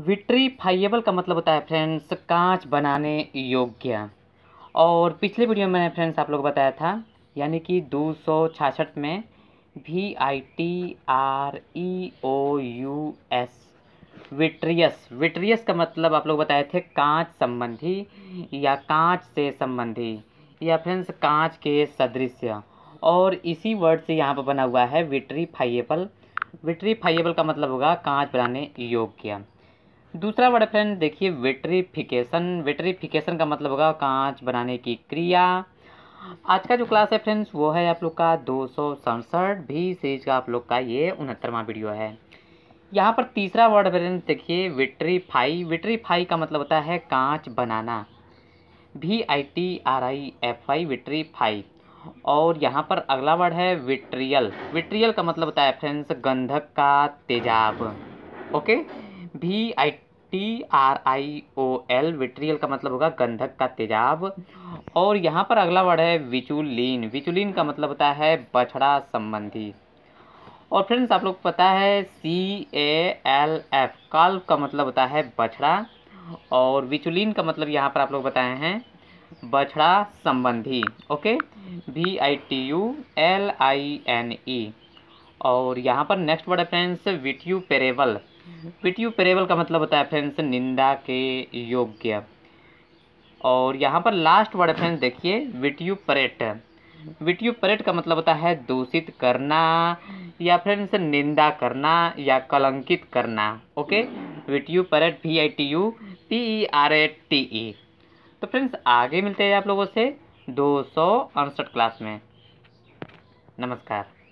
फाइएबल का मतलब होता है फ्रेंड्स कांच बनाने योग्य और पिछले वीडियो में मैंने फ्रेंड्स आप लोग बताया था यानी कि दो में V I T R E O U S vitreous vitreous का मतलब आप लोग बताए थे कांच संबंधी या कांच से संबंधी या फ्रेंड्स कांच के सदृश्य और इसी वर्ड से यहाँ पर बना हुआ है विट्री फाइएबल विट्री फाइएबल का मतलब होगा कांच बनाने योग्य दूसरा वर्ड फ्रेंड देखिए वेटरीफिकेशन वेटरीफिकेशन का मतलब होगा कांच बनाने की क्रिया आज का जो क्लास है फ्रेंड्स वो है आप लोग का दो सौ सड़सठ भी सीरीज का आप लोग का ये उनहत्तरवा वीडियो है यहाँ पर तीसरा वर्ड फ्रेंड देखिए विट्रीफाई विट्रीफाई का मतलब होता है कांच बनाना V I T R I F I vitrify और यहाँ पर अगला वर्ड है विट्रियल विट्रियल का मतलब होता है फ्रेंड्स गंधक का तेजाब okay V I T R I O L vitriol का मतलब होगा गंधक का तेजाब और यहाँ पर अगला वर्ड है विचुलिन विचुलिन का मतलब होता है बछड़ा संबंधी और फ्रेंड्स आप लोग पता है सी ए एल एफ काल्व का मतलब होता है बछड़ा और विचुलिन का मतलब यहाँ पर आप लोग बताए हैं बछड़ा संबंधी okay V I T U L I N E और यहाँ पर नेक्स्ट वर्ड है फ्रेंड्स विट्यू पेरेबल विट्यूपरेबल का मतलब होता है फ्रेंड्स निंदा के योग्य और यहाँ पर लास्ट वर्ड फ्रेंड्स देखिए विट्यूपरेट विट्यूपरेट का मतलब होता है दूषित करना या फ्रेंड्स निंदा करना या कलंकित करना okay vituperate V I T U P E R A T E तो फ्रेंड्स आगे मिलते हैं आप लोगों से दो सौ अड़सठ क्लास में नमस्कार